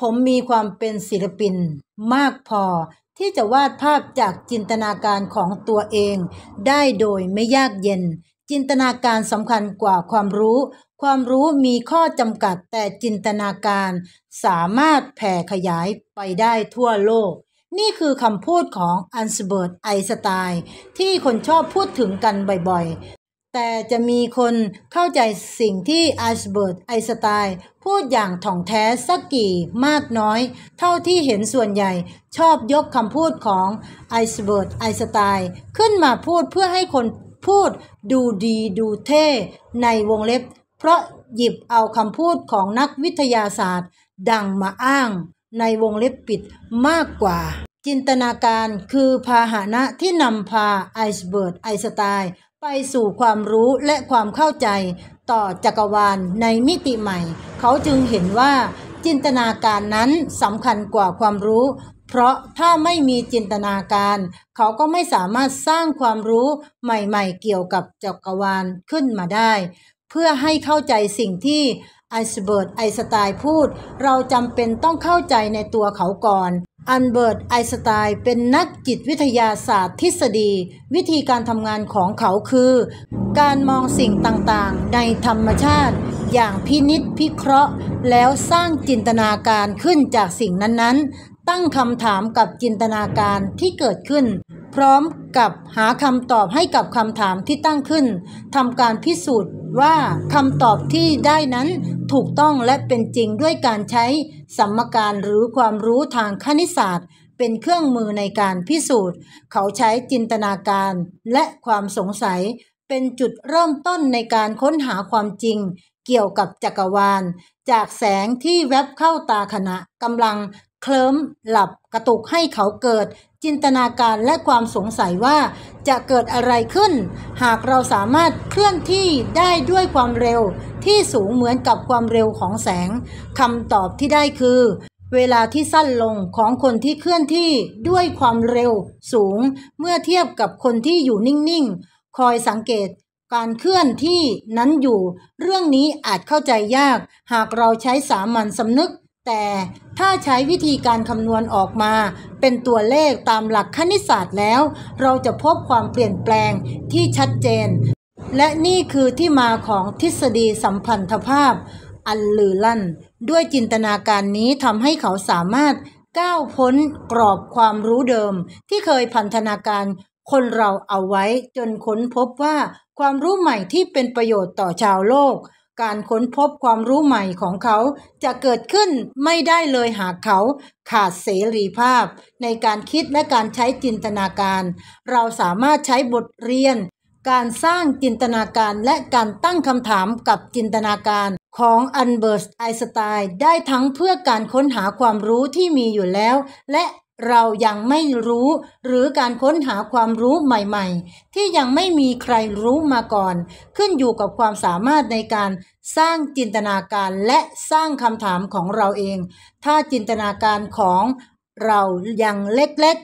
ผมมีความเป็นศิลปินมากพอที่จะวาดภาพจากจินตนาการของตัวเองได้โดยไม่ยากเย็น จินตนาการสำคัญกว่าความรู้ ความรู้มีข้อจำกัดแต่จินตนาการสามารถแผ่ขยายไปได้ทั่วโลก นี่คือคำพูดของอันสเบิร์ตไอสไตล์ที่คนชอบพูดถึงกันบ่อยแต่จะมีคนเข้าใจสิ่งที่อัสเบิร์ตไอสไตล์พูดอย่างถ่องแท้สักกี่มากน้อย เท่าที่เห็นส่วนใหญ่ชอบยกคำพูดของไอสเบิร์ตไอสไตล์ขึ้นมาพูดเพื่อให้คนพูดดูดีดูเท่ในวงเล็บ เพราะหยิบเอาคำพูดของนักวิทยาศาสตร์ดังมาอ้างในวงเล็บปิดมากกว่า จินตนาการคือ พาหนะที่นำพาไอสเบิร์ตไอสไตล์ไปสู่ความรู้และความเข้าใจต่อจักรวาลในมิติใหม่ เขาจึงเห็นว่าจินตนาการนั้นสำคัญกว่าความรู้ เพราะถ้าไม่มีจินตนาการ เขาก็ไม่สามารถสร้างความรู้ใหม่ ๆ เกี่ยวกับจักรวาลขึ้นมาได้ เพื่อให้เข้าใจสิ่งที่ไอส์เบิร์ตไอสไตล์พูดเราจำเป็นต้องเข้าใจในตัวเขาก่อนอันเบิร์ตไอสไตน์เป็นนักจิตวิทยาศาสตร์ทฤษฎี วิธีการทำงานของเขาคือ การมองสิ่งต่างๆ ในธรรมชาติ อย่างพินิษพิเคราะห์ แล้วสร้างจินตนาการขึ้นจากสิ่งนั้น ๆ ตั้งคำถามกับจินตนาการที่เกิดขึ้น พร้อมกับหาคำตอบให้กับคำถามที่ตั้งขึ้นทำการพิสูจน์ว่าคำตอบที่ได้นั้นถูกต้องและเป็นจริงด้วยการใช้สัมการหรือความรู้ทางคณิตศาสตร์ เป็นเครื่องมือในการพิสูจน์ เขาใช้จินตนาการและความสงสัย เป็นจุดเริ่มต้นในการค้นหาความจริงเกี่ยวกับจักรวาล จากแสงที่แวบเข้าตาขณะกำลังเคลิ้มหลับกระตุกให้เขาเกิดจินตนาการและความสงสัยว่าจะเกิดอะไรขึ้น หากเราสามารถเคลื่อนที่ได้ด้วยความเร็วที่สูงเหมือนกับความเร็วของแสงคำตอบที่ได้คือ เวลาที่สั้นลงของคนที่เคลื่อนที่ด้วยความเร็วสูงเมื่อเทียบกับคนที่อยู่นิ่งๆคอยสังเกต การเคลื่อนที่นั้นอยู่ เรื่องนี้อาจเข้าใจยาก หากเราใช้สามัญสำนึกแต่ถ้าใช้วิธีการคำนวณออกมาเป็นตัวเลขตามหลักคณิตศาสตร์แล้ว เราจะพบความเปลี่ยนแปลงที่ชัดเจน และนี่คือที่มาของทฤษฎีสัมพันธภาพอันลือลั่น ด้วยจินตนาการนี้ทำให้เขาสามารถก้าวพ้นกรอบความรู้เดิม ที่เคยพันธนาการคนเราเอาไว้จนค้นพบว่าความรู้ใหม่ที่เป็นประโยชน์ต่อชาวโลกการค้นพบความรู้ใหม่ของเขาจะเกิดขึ้นไม่ได้เลยหากเขาขาดเสรีภาพ ในการคิดและการใช้จินตนาการ เราสามารถใช้บทเรียน การสร้างจินตนาการและการตั้งคำถามกับจินตนาการของอันเบิร์ตไอสไตน์ได้ทั้งเพื่อการค้นหาความรู้ที่มีอยู่แล้ว และเรายังไม่รู้หรือการค้นหาความรู้ใหม่ๆ ที่ยังไม่มีใครรู้มาก่อน ขึ้นอยู่กับความสามารถในการสร้างจินตนาการและสร้างคำถามของเราเอง ถ้าจินตนาการของเรายังเล็ก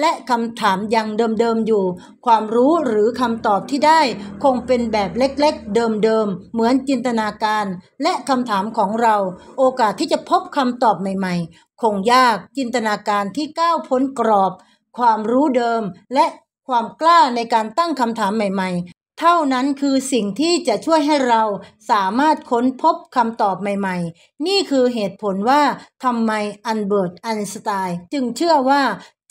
และคำถามยังเดิมๆอยู่ ความรู้หรือคำตอบที่ได้ คงเป็นแบบเล็กๆเดิมๆเหมือนจินตนาการและคำถามของเรา โอกาสที่จะพบคำตอบใหม่ๆ คงยากจินตนาการที่ก้าวพ้นกรอบความรู้เดิม และความกล้าในการตั้งคำถามใหม่ๆเท่านั้นคือสิ่งที่จะช่วยให้เราสามารถค้นพบคำตอบใหม่ๆ นี่คือเหตุผลว่าทำไมอันเบิร์ตอันสไตน์จึงเชื่อว่า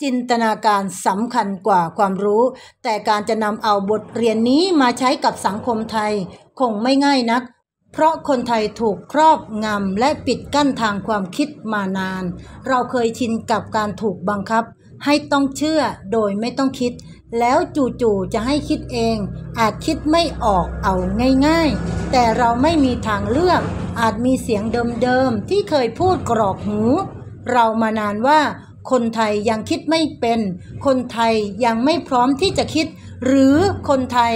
จินตนาการสำคัญกว่าความรู้ แต่การจะนำเอาบทเรียนนี้มาใช้กับสังคมไทย คงไม่ง่ายนัก เพราะคนไทยถูกครอบ งำ และปิดกั้นทางความคิดมานาน เราเคยชินกับการถูกบังคับ ให้ต้องเชื่อโดยไม่ต้องคิดแล้วจู่ๆจะให้คิดเอง อาจคิดไม่ออกเอาง่ายๆ แต่เราไม่มีทางเลือก อาจมีเสียงเดิมๆที่เคยพูดกรอกหูเรามานานว่าคนไทยยังคิดไม่เป็น คนไทยยังไม่พร้อมที่จะคิด หรือคนไทย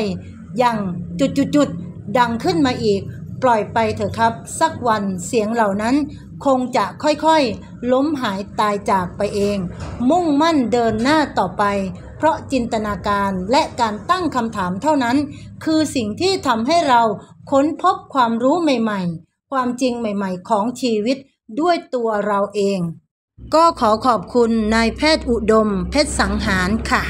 ยังจุดๆดังขึ้นมาอีก ปล่อยไปเถอะครับ สักวันเสียงเหล่านั้น คงจะค่อยๆ ล้มหายตายจากไปเอง มุ่งมั่นเดินหน้าต่อไปเพราะจินตนาการและการตั้งคำถามเท่านั้น คือสิ่งที่ทำให้เราค้นพบความรู้ใหม่ๆ ความจริงใหม่ๆ ของชีวิตด้วยตัวเราเอง ก็ขอขอบคุณนายแพทย์อุดม เพชรสังหารค่ะ